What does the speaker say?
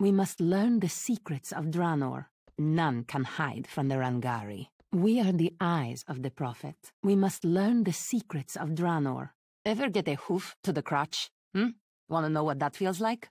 We must learn the secrets of Draenor. None can hide from the Rangari. We are the eyes of the Prophet. We must learn the secrets of Draenor. Ever get a hoof to the crotch? Hmm? Wanna know what that feels like?